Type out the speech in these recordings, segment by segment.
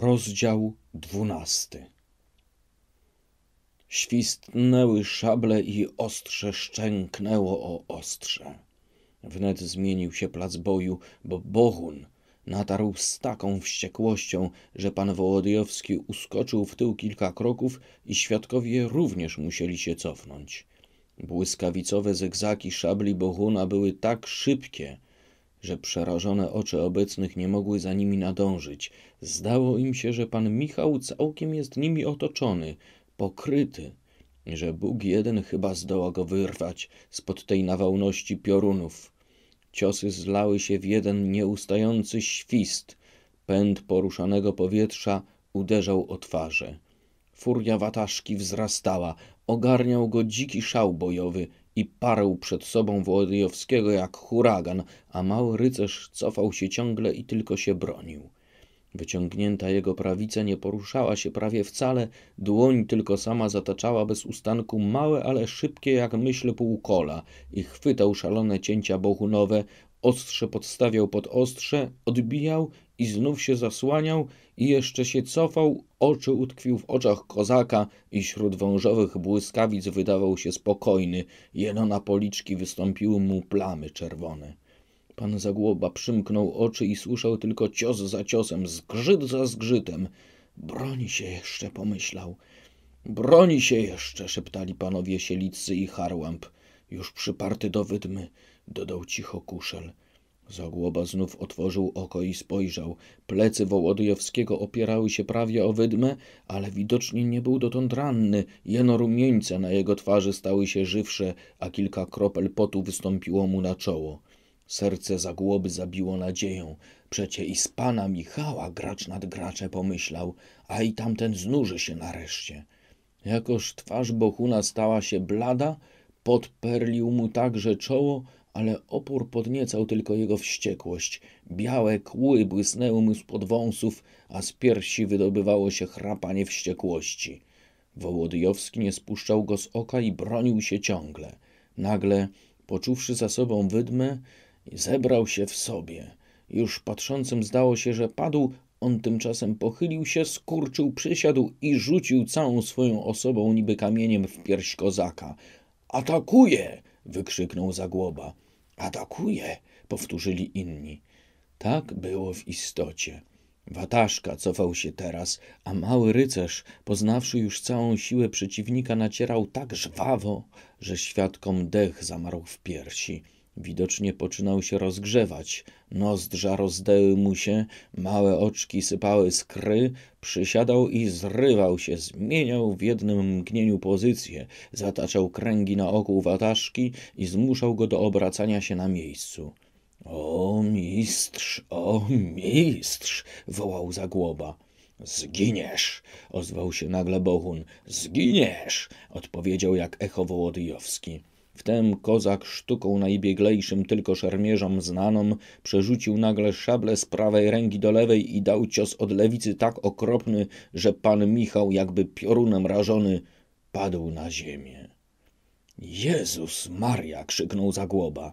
Rozdział dwunasty. Świstnęły szable i ostrze szczęknęło o ostrze. Wnet zmienił się plac boju, bo Bohun natarł z taką wściekłością, że pan Wołodyjowski uskoczył w tył kilka kroków i świadkowie również musieli się cofnąć. Błyskawicowe zegzaki szabli Bohuna były tak szybkie, że przerażone oczy obecnych nie mogły za nimi nadążyć. Zdało im się, że pan Michał całkiem jest nimi otoczony, pokryty, że Bóg jeden chyba zdoła go wyrwać spod tej nawałności piorunów. Ciosy zlały się w jeden nieustający świst. Pęd poruszanego powietrza uderzał o twarze. Furia wataszki wzrastała, ogarniał go dziki szał bojowy, i parł przed sobą Włodyjowskiego jak huragan, a mały rycerz cofał się ciągle i tylko się bronił. Wyciągnięta jego prawica nie poruszała się prawie wcale, dłoń tylko sama zataczała bez ustanku małe, ale szybkie jak myśl półkola i chwytał szalone cięcia bohunowe, ostrze podstawiał pod ostrze, odbijał i znów się zasłaniał i jeszcze się cofał, oczy utkwił w oczach kozaka i śród wążowych błyskawic wydawał się spokojny, jeno na policzki wystąpiły mu plamy czerwone. Pan Zagłoba przymknął oczy i słyszał tylko cios za ciosem, zgrzyt za zgrzytem. Broni się jeszcze, pomyślał. Broni się jeszcze, szeptali panowie Sielicy i Harłamp. Już przyparty do wydmy, dodał cicho kuszel. Zagłoba znów otworzył oko i spojrzał. Plecy Wołodyjowskiego opierały się prawie o wydmę, ale widocznie nie był dotąd ranny. Jeno rumieńce na jego twarzy stały się żywsze, a kilka kropel potu wystąpiło mu na czoło. Serce Zagłoby zabiło nadzieją. Przecie i z pana Michała gracz nad gracze pomyślał, a i tamten znuży się nareszcie. Jakoż twarz Bohuna stała się blada, podperlił mu także czoło, ale opór podniecał tylko jego wściekłość. Białe kły błysnęły mu spod wąsów, a z piersi wydobywało się chrapanie wściekłości. Wołodyjowski nie spuszczał go z oka i bronił się ciągle. Nagle, poczuwszy za sobą wydmę, zebrał się w sobie. Już patrzącym zdało się, że padł, on tymczasem pochylił się, skurczył, przysiadł i rzucił całą swoją osobą niby kamieniem w pierś kozaka. Atakuje! wykrzyknął Zagłoba. Atakuje, powtórzyli inni. Tak było w istocie. Wataszka cofał się teraz, a mały rycerz, poznawszy już całą siłę przeciwnika, nacierał tak żwawo, że świadkom dech zamarł w piersi. Widocznie poczynał się rozgrzewać, nozdrza rozdeły mu się, małe oczki sypały skry, przysiadał i zrywał się, zmieniał w jednym mgnieniu pozycję, zataczał kręgi na oku wataszki i zmuszał go do obracania się na miejscu. O mistrz, o mistrz! wołał Zagłoba. Zginiesz! ozwał się nagle Bohun. Zginiesz! odpowiedział jak echo Wołodyjowski. Wtem kozak sztuką najbieglejszym tylko szermierzom znaną przerzucił nagle szable z prawej ręki do lewej i dał cios od lewicy tak okropny, że pan Michał jakby piorunem rażony padł na ziemię. Jezus Maria! krzyknął Zagłoba.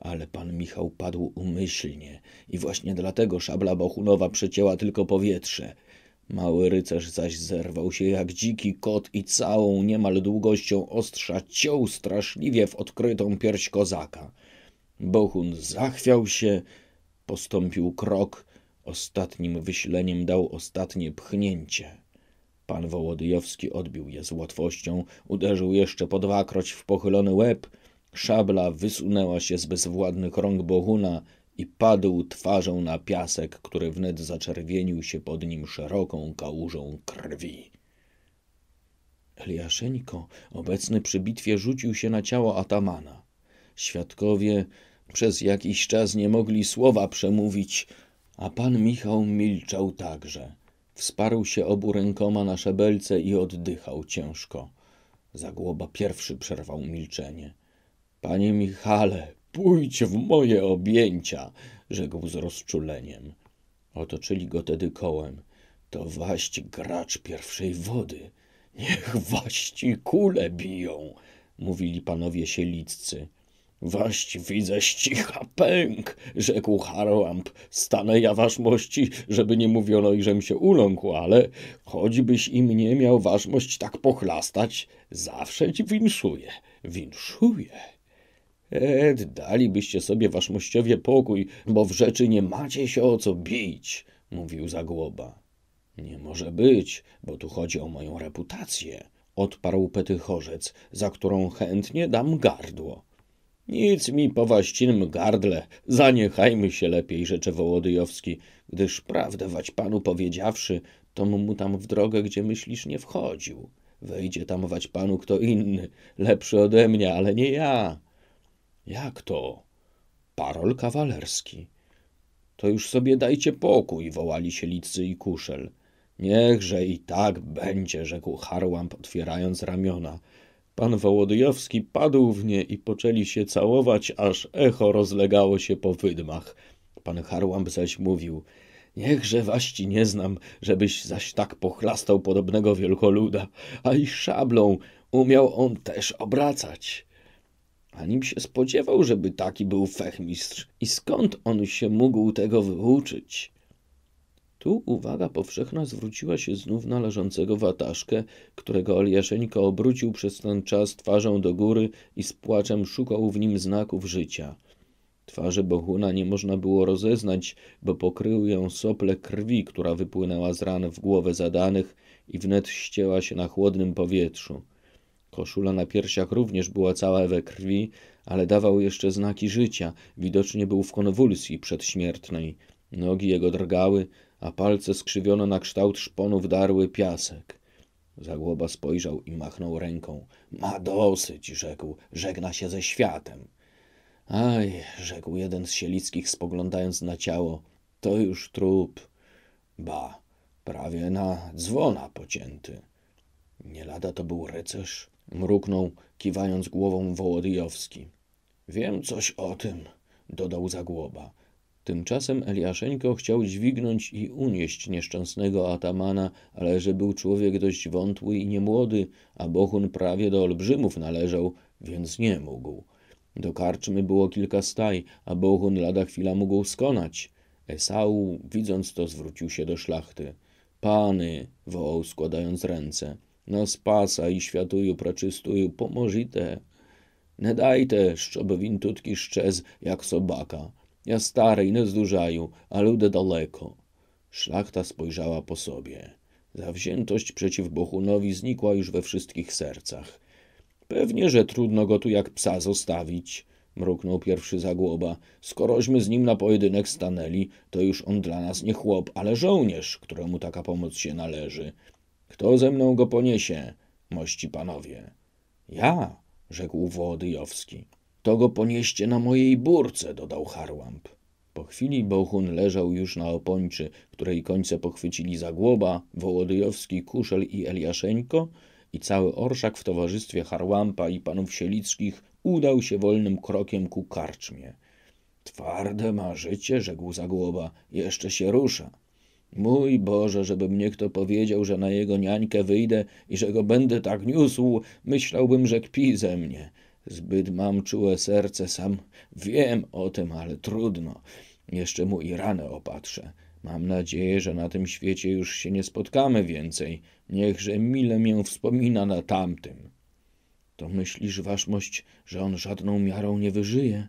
Ale pan Michał padł umyślnie i właśnie dlatego szabla Bohunowa przecięła tylko powietrze. Mały rycerz zaś zerwał się jak dziki kot i całą niemal długością ostrza ciął straszliwie w odkrytą pierś kozaka. Bohun zachwiał się, postąpił krok, ostatnim wysileniem dał ostatnie pchnięcie. Pan Wołodyjowski odbił je z łatwością, uderzył jeszcze po dwakroć w pochylony łeb. Szabla wysunęła się z bezwładnych rąk Bohuna, i padł twarzą na piasek, który wnet zaczerwienił się pod nim szeroką kałużą krwi. Eliaszeńko, obecny przy bitwie, rzucił się na ciało atamana. Świadkowie przez jakiś czas nie mogli słowa przemówić, a pan Michał milczał także. Wsparł się obu rękoma na szabelce i oddychał ciężko. Zagłoba pierwszy przerwał milczenie. Panie Michale, Pójdź w moje objęcia, rzekł z rozczuleniem. Otoczyli go tedy kołem. To waść gracz pierwszej wody. Niech waści kule biją, mówili panowie sieliccy. Waść widzę ścicha pęk, rzekł Harłamp. Stanę ja ważmości, żeby nie mówiono, iżem się uląkł, ale choćbyś i mnie miał ważmość tak pochlastać, zawsze ci winszuję, winszuję. E, dalibyście sobie waszmościowie pokój, bo w rzeczy nie macie się o co bić, mówił Zagłoba. Nie może być, bo tu chodzi o moją reputację, odparł Petychorzec, za którą chętnie dam gardło. Nic mi po waścinym gardle, zaniechajmy się lepiej, rzecze Wołodyjowski, gdyż prawdę wać panu powiedziawszy, to mu tam w drogę, gdzie myślisz, nie wchodził. Wejdzie tam wać panu kto inny, lepszy ode mnie, ale nie ja. Jak to? Parol kawalerski. To już sobie dajcie pokój, wołali się sielicy i kuszel. Niechże i tak będzie, rzekł Harłamp, otwierając ramiona. Pan Wołodyjowski padł w nie i poczęli się całować, aż echo rozlegało się po wydmach. Pan Harłamp zaś mówił, niechże waści nie znam, żebyś zaś tak pochlastał podobnego wielkoluda, a i szablą umiał on też obracać. Anim się spodziewał, żeby taki był fechmistrz i skąd on się mógł tego wyuczyć? Tu uwaga powszechna zwróciła się znów na leżącego wataszkę, którego Oliaszeńko obrócił przez ten czas twarzą do góry i z płaczem szukał w nim znaków życia. Twarzy Bohuna nie można było rozeznać, bo pokrył ją sople krwi, która wypłynęła z ran w głowę zadanych i wnet ścięła się na chłodnym powietrzu. Koszula na piersiach również była cała we krwi, ale dawał jeszcze znaki życia. Widocznie był w konwulsji przedśmiertnej. Nogi jego drgały, a palce skrzywione na kształt szponów darły piasek. Zagłoba spojrzał i machnął ręką. Ma dosyć, rzekł, żegna się ze światem. Aj, rzekł jeden z sielickich, spoglądając na ciało, to już trup. Ba, prawie na dzwona pocięty. Nie lada to był rycerz mruknął, kiwając głową Wołodyjowski. Wiem coś o tym, dodał Zagłoba. Tymczasem Eliaszenko chciał dźwignąć i unieść nieszczęsnego atamana, ale że był człowiek dość wątły i niemłody, a Bohun prawie do olbrzymów należał, więc nie mógł. Do karczmy było kilka staj, a Bohun lada chwila mógł skonać. Esau, widząc to, zwrócił się do szlachty. Pany, wołał składając ręce no Спаса і praczystuju пречистую поможіте. Не дайте, щоб він тут щез, як собака. Ja starej i nie zdurzają, a ludę daleko. Szlachta spojrzała po sobie. Zawziętość przeciw Bohunowi znikła już we wszystkich sercach. Pewnie, że trudno go tu jak psa zostawić, mruknął pierwszy zagłoba. Skorośmy z nim na pojedynek stanęli, to już on dla nas nie chłop, ale żołnierz, któremu taka pomoc się należy. Kto ze mną go poniesie, mości panowie? Ja, rzekł Wołodyjowski. To go ponieście na mojej burce, dodał Harłamp. Po chwili Bohun leżał już na opończy, której końce pochwycili Zagłoba, Wołodyjowski, Kuszel i Eliaszeńko i cały orszak w towarzystwie Harłampa i panów Sielickich udał się wolnym krokiem ku karczmie. Twarde ma życie, rzekł Zagłoba, jeszcze się rusza. Mój Boże, żeby mnie kto powiedział, że na jego niańkę wyjdę i że go będę tak niósł, myślałbym, że kpi ze mnie. Zbyt mam czułe serce, sam wiem o tym, ale trudno. Jeszcze mu i ranę opatrzę. Mam nadzieję, że na tym świecie już się nie spotkamy więcej. Niechże mile mię wspomina na tamtym. To myślisz, waszmość, że on żadną miarą nie wyżyje?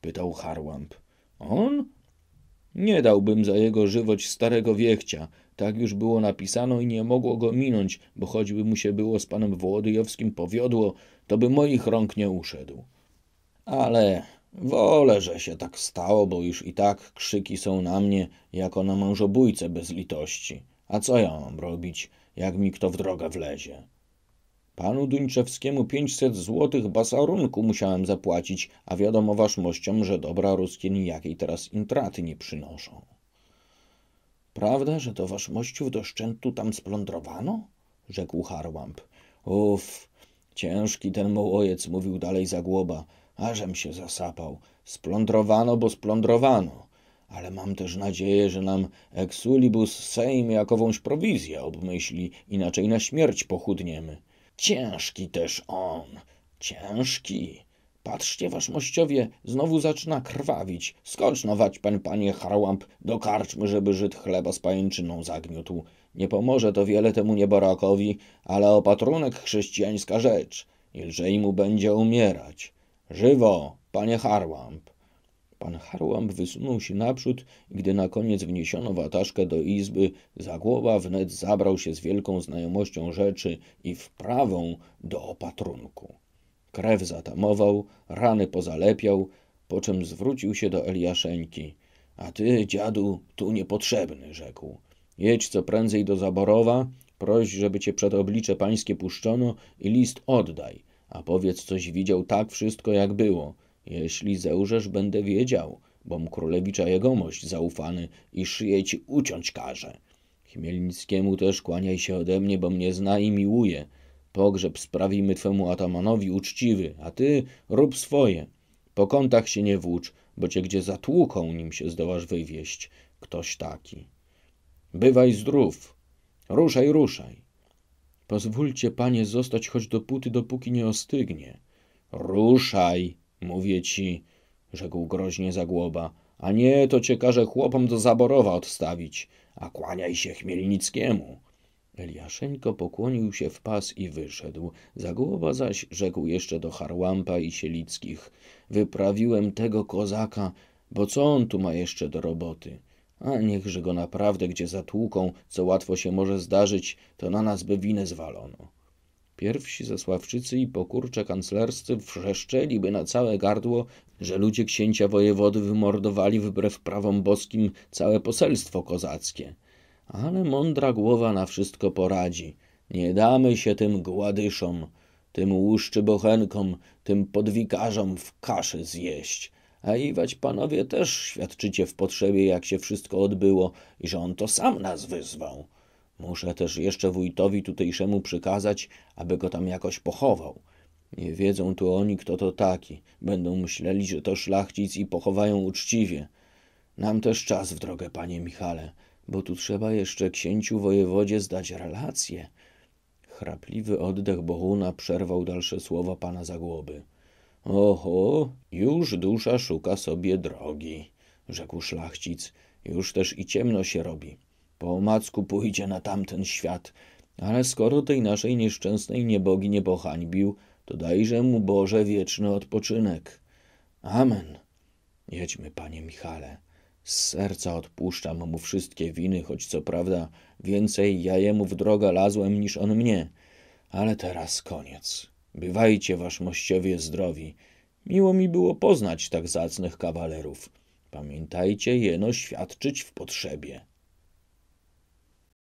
Pytał Harłamp. On? Nie dałbym za jego żywoć starego wiechcia. Tak już było napisano i nie mogło go minąć, bo choćby mu się było z panem Włodyjowskim powiodło, to by moich rąk nie uszedł. Ale wolę, że się tak stało, bo już i tak krzyki są na mnie jako na mężobójce bez litości. A co ja mam robić, jak mi kto w drogę wlezie? Panu Duńczewskiemu 500 złotych basarunku musiałem zapłacić, a wiadomo waszmościom, że dobra ruskie nijakiej teraz intraty nie przynoszą. Prawda, że to waszmościów do szczętu tam splądrowano? rzekł Harłamp. Uf, ciężki ten mołojec, mówił dalej Zagłoba, ażem się zasapał. Splądrowano, bo splądrowano. Ale mam też nadzieję, że nam exulibus sejm jakowąś prowizję obmyśli, inaczej na śmierć pochudniemy. Ciężki też on, ciężki. Patrzcie, waszmościowie, znowu zaczyna krwawić. Skocz nować, pan, panie Harłamp, do karczmy, żeby Żyd chleba z pajęczyną zagniótł. Nie pomoże to wiele temu nieborakowi, ale opatrunek chrześcijańska rzecz. Ilżej mu będzie umierać. Żywo, panie Harłamp. Pan Harłam wysunął się naprzód i gdy na koniec wniesiono wataszkę do izby, Zagłoba wnet zabrał się z wielką znajomością rzeczy i wprawą do opatrunku. Krew zatamował, rany pozalepiał, po czym zwrócił się do Eliaszeńki. A ty, dziadu, tu niepotrzebny, rzekł. Jedź co prędzej do Zaborowa, proś, żeby cię przed oblicze pańskie puszczono i list oddaj, a powiedz, coś widział tak wszystko, jak było – jeśli zeurzesz, będę wiedział, bom królewicza jegomość zaufany i szyję ci uciąć każe. Chmielnickiemu też kłaniaj się ode mnie, bo mnie zna i miłuje. Pogrzeb sprawimy twemu atamanowi uczciwy, a ty rób swoje. Po kątach się nie włócz, bo cię gdzie zatłuką, nim się zdołasz wywieść. Ktoś taki. Bywaj zdrów. Ruszaj, ruszaj. Pozwólcie, panie, zostać choć dopóty, dopóki nie ostygnie. Ruszaj! Mówię ci, rzekł groźnie Zagłoba, a nie, to cię każe chłopom do Zaborowa odstawić, a kłaniaj się Chmielnickiemu. Eliaszenko pokłonił się w pas i wyszedł. Zagłoba zaś rzekł jeszcze do Harłampa i Sielickich. Wyprawiłem tego kozaka, bo co on tu ma jeszcze do roboty? A niechże go naprawdę gdzie zatłuką, co łatwo się może zdarzyć, to na nas by winę zwalono. Pierwsi zasławczycy i pokurcze kanclerscy wrzeszczeliby na całe gardło, że ludzie księcia wojewody wymordowali wbrew prawom boskim całe poselstwo kozackie. Ale mądra głowa na wszystko poradzi. Nie damy się tym gładyszom, tym bochenkom, tym podwikarzom w kaszy zjeść. A iwać panowie też świadczycie w potrzebie, jak się wszystko odbyło i że on to sam nas wyzwał. Muszę też jeszcze wójtowi tutejszemu przykazać, aby go tam jakoś pochował. Nie wiedzą tu oni, kto to taki. Będą myśleli, że to szlachcic i pochowają uczciwie. Nam też czas w drogę, panie Michale, bo tu trzeba jeszcze księciu wojewodzie zdać relacje. Chrapliwy oddech Bohuna przerwał dalsze słowa pana Zagłoby. Oho, już dusza szuka sobie drogi, rzekł szlachcic. Już też i ciemno się robi. Po omacku pójdzie na tamten świat. Ale skoro tej naszej nieszczęsnej niebogi nie pohańbił, to dajże mu Boże wieczny odpoczynek. Amen. Jedźmy, panie Michale. Z serca odpuszczam mu wszystkie winy, choć co prawda więcej ja jemu w drogę lazłem niż on mnie. Ale teraz koniec. Bywajcie, waszmościowie, zdrowi. Miło mi było poznać tak zacnych kawalerów. Pamiętajcie jeno świadczyć w potrzebie.